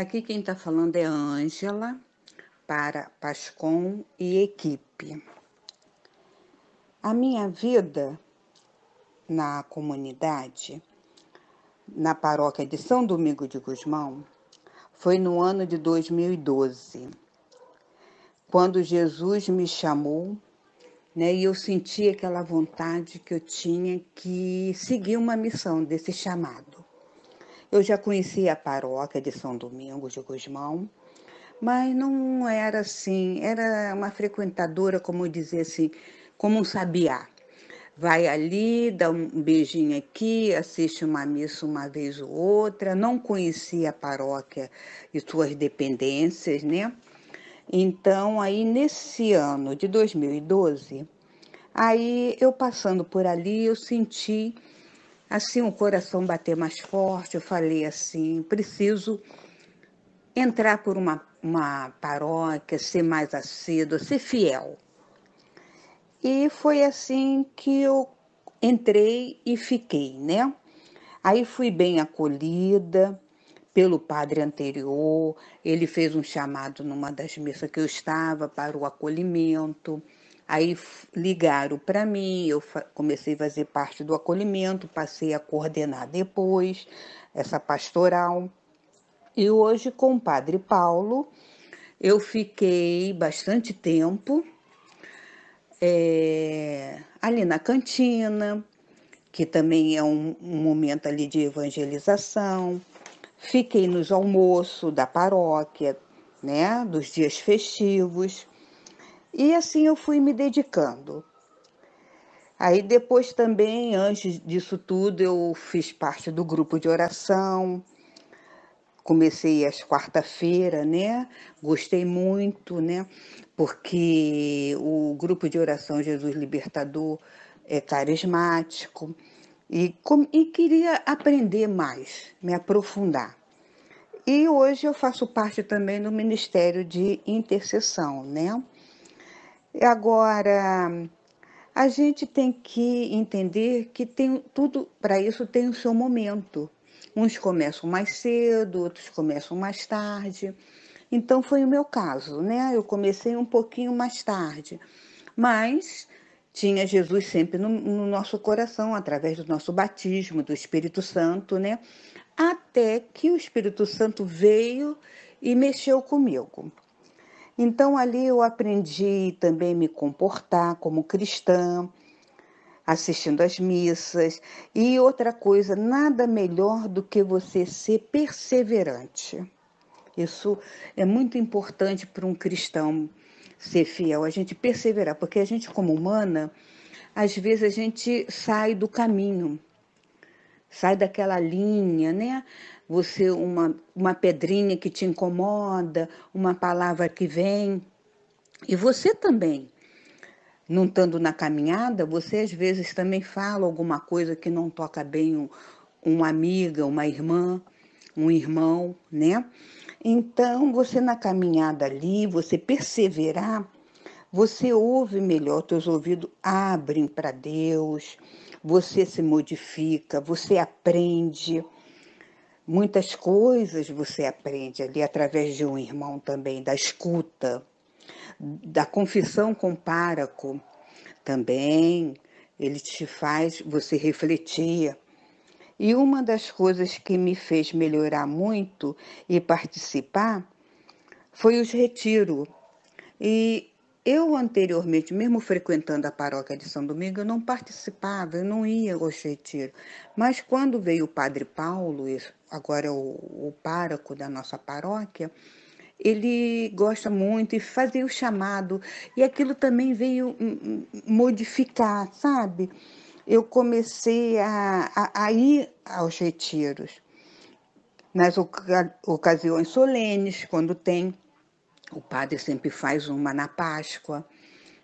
Aqui quem está falando é Ângela, para Pascom e equipe. A minha vida na comunidade, na paróquia de São Domingo de Guzmão, foi no ano de 2012, quando Jesus me chamou né, e eu senti aquela vontade que eu tinha que seguir uma missão desse chamado. Eu já conhecia a paróquia de São Domingos de Guzmão, mas não era assim, era uma frequentadora, como dizer assim, como um sabiá. Vai ali, dá um beijinho aqui, assiste uma missa uma vez ou outra, não conhecia a paróquia e suas dependências, né? Então, aí nesse ano de 2012, aí eu passando por ali, eu senti Assim o coração bater mais forte, eu falei assim, preciso entrar por uma, uma paróquia, ser mais assíduo, ser fiel. E foi assim que eu entrei e fiquei, né? Aí fui bem acolhida pelo padre anterior, ele fez um chamado numa das missas que eu estava para o acolhimento. Aí ligaram para mim, eu comecei a fazer parte do acolhimento, passei a coordenar depois essa pastoral. E hoje, com o Padre Paulo, eu fiquei bastante tempo é, ali na cantina, que também é um, um momento ali de evangelização. Fiquei nos almoços da paróquia, né, dos dias festivos. E assim eu fui me dedicando. Aí depois também, antes disso tudo, eu fiz parte do grupo de oração. Comecei às quarta-feira, né? Gostei muito, né? Porque o grupo de oração Jesus Libertador é carismático e, e queria aprender mais, me aprofundar. E hoje eu faço parte também do Ministério de Intercessão, né? Agora, a gente tem que entender que tem tudo para isso tem o seu momento. Uns começam mais cedo, outros começam mais tarde. Então foi o meu caso, né? Eu comecei um pouquinho mais tarde, mas tinha Jesus sempre no, no nosso coração, através do nosso batismo, do Espírito Santo, né? Até que o Espírito Santo veio e mexeu comigo. Então ali eu aprendi também me comportar como cristã, assistindo às missas. E outra coisa, nada melhor do que você ser perseverante. Isso é muito importante para um cristão ser fiel, a gente perseverar, porque a gente como humana, às vezes a gente sai do caminho. Sai daquela linha, né? Você, uma, uma pedrinha que te incomoda, uma palavra que vem. E você também. Não estando na caminhada, você às vezes também fala alguma coisa que não toca bem um, uma amiga, uma irmã, um irmão, né? Então, você na caminhada ali, você perseverar, você ouve melhor, teus ouvidos abrem para Deus você se modifica, você aprende. Muitas coisas você aprende ali através de um irmão também, da escuta, da confissão com páraco também. Ele te faz você refletir. E uma das coisas que me fez melhorar muito e participar foi os retiros. E eu anteriormente, mesmo frequentando a paróquia de São Domingo, eu não participava, eu não ia aos retiros. Mas quando veio o padre Paulo, agora é o, o pároco da nossa paróquia, ele gosta muito e fazia o chamado. E aquilo também veio modificar, sabe? Eu comecei a, a, a ir aos retiros, nas ocasiões solenes, quando tem o padre sempre faz uma na Páscoa,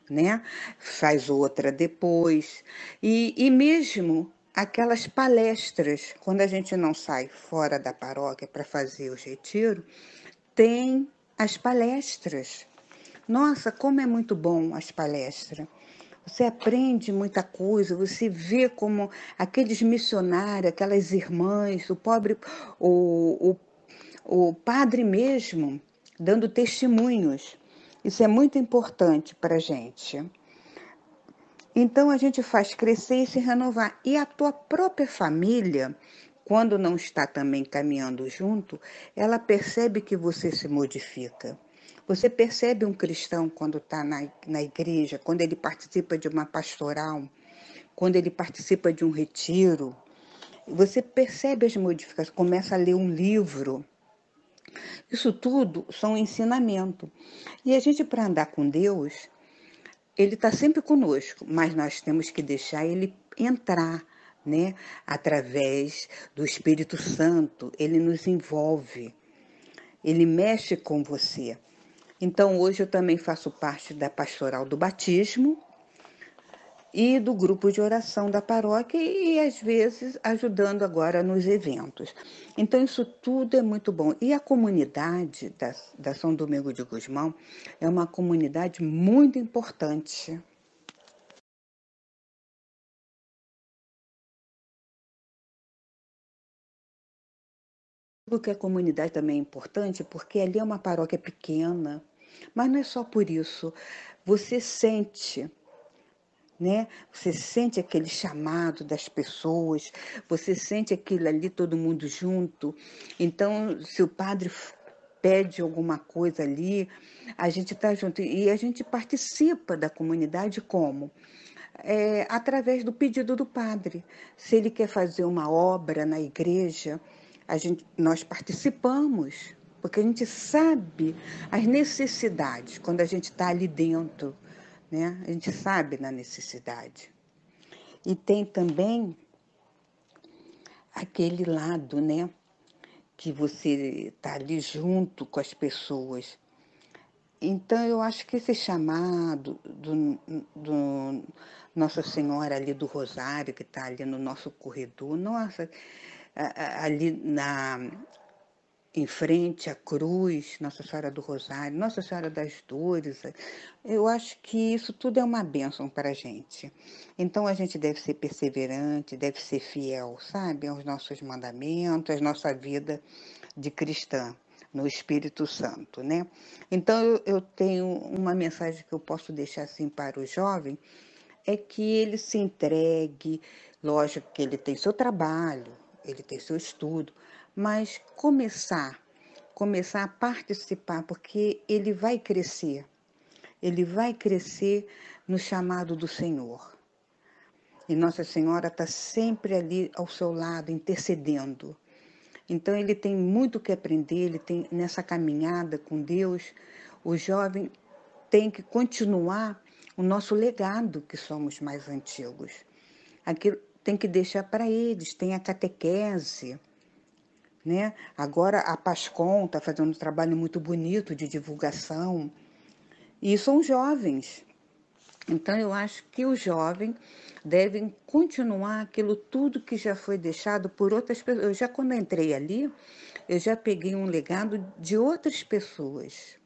né? Faz outra depois. E, e mesmo aquelas palestras, quando a gente não sai fora da paróquia para fazer o retiro, tem as palestras. Nossa, como é muito bom as palestras. Você aprende muita coisa, você vê como aqueles missionários, aquelas irmãs, o pobre, o, o, o padre mesmo, dando testemunhos. Isso é muito importante para a gente. Então a gente faz crescer e se renovar. E a tua própria família, quando não está também caminhando junto, ela percebe que você se modifica. Você percebe um cristão quando está na, na igreja, quando ele participa de uma pastoral, quando ele participa de um retiro. Você percebe as modificações, começa a ler um livro, isso tudo são ensinamento. E a gente, para andar com Deus, ele está sempre conosco, mas nós temos que deixar ele entrar, né? Através do Espírito Santo, ele nos envolve, ele mexe com você. Então, hoje eu também faço parte da pastoral do batismo, e do grupo de oração da paróquia e às vezes ajudando agora nos eventos. Então isso tudo é muito bom. E a comunidade da, da São Domingo de Guzmão é uma comunidade muito importante. que a comunidade também é importante porque ali é uma paróquia pequena, mas não é só por isso. Você sente né? Você sente aquele chamado das pessoas, você sente aquilo ali todo mundo junto. Então, se o padre pede alguma coisa ali, a gente está junto e a gente participa da comunidade como é, através do pedido do padre. Se ele quer fazer uma obra na igreja, a gente, nós participamos, porque a gente sabe as necessidades quando a gente está ali dentro né? A gente sabe da necessidade. E tem também aquele lado, né? Que você está ali junto com as pessoas. Então, eu acho que esse chamado do, do Nossa Senhora ali do Rosário, que está ali no nosso corredor, nossa, ali na, em frente à cruz, Nossa Senhora do Rosário, Nossa Senhora das Dores. Eu acho que isso tudo é uma bênção para a gente. Então a gente deve ser perseverante, deve ser fiel, sabe, aos nossos mandamentos, à nossa vida de cristã no Espírito Santo, né? Então eu, eu tenho uma mensagem que eu posso deixar assim para o jovem é que ele se entregue, lógico que ele tem seu trabalho, ele tem seu estudo, mas começar, começar a participar, porque ele vai crescer. Ele vai crescer no chamado do Senhor. E Nossa Senhora está sempre ali ao seu lado, intercedendo. Então ele tem muito que aprender, ele tem nessa caminhada com Deus, o jovem tem que continuar o nosso legado que somos mais antigos. Aquilo tem que deixar para eles, tem a catequese, né? Agora a Pascom está fazendo um trabalho muito bonito de divulgação. E são jovens. Então eu acho que os jovens devem continuar aquilo tudo que já foi deixado por outras pessoas. Eu já quando entrei ali, eu já peguei um legado de outras pessoas.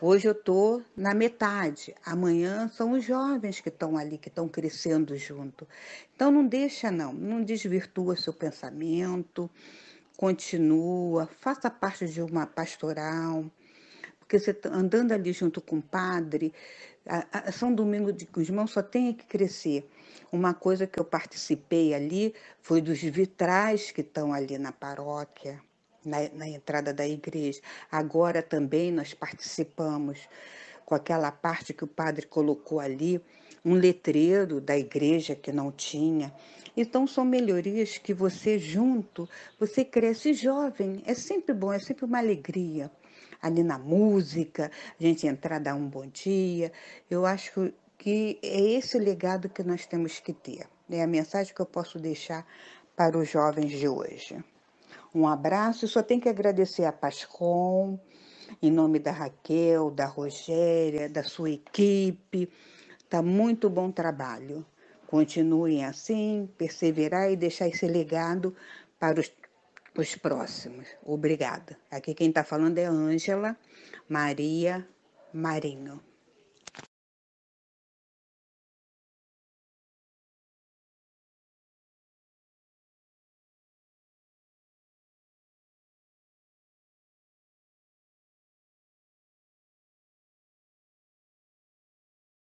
Hoje eu estou na metade, amanhã são os jovens que estão ali, que estão crescendo junto. Então não deixa não, não desvirtua seu pensamento, continua, faça parte de uma pastoral, porque você tá andando ali junto com o padre, a, a São Domingo de Guzmão só tem que crescer. Uma coisa que eu participei ali foi dos vitrais que estão ali na paróquia, na, na entrada da igreja. Agora também nós participamos com aquela parte que o padre colocou ali um letreiro da igreja que não tinha. Então são melhorias que você junto, você cresce jovem. É sempre bom, é sempre uma alegria. Ali na música, a gente entrar, dar um bom dia. Eu acho que é esse legado que nós temos que ter. É a mensagem que eu posso deixar para os jovens de hoje. Um abraço, só tenho que agradecer a Pascom, em nome da Raquel, da Rogéria, da sua equipe, Tá muito bom trabalho. Continuem assim, perseverar e deixar esse legado para os, os próximos. Obrigada. Aqui quem está falando é Ângela Maria Marinho.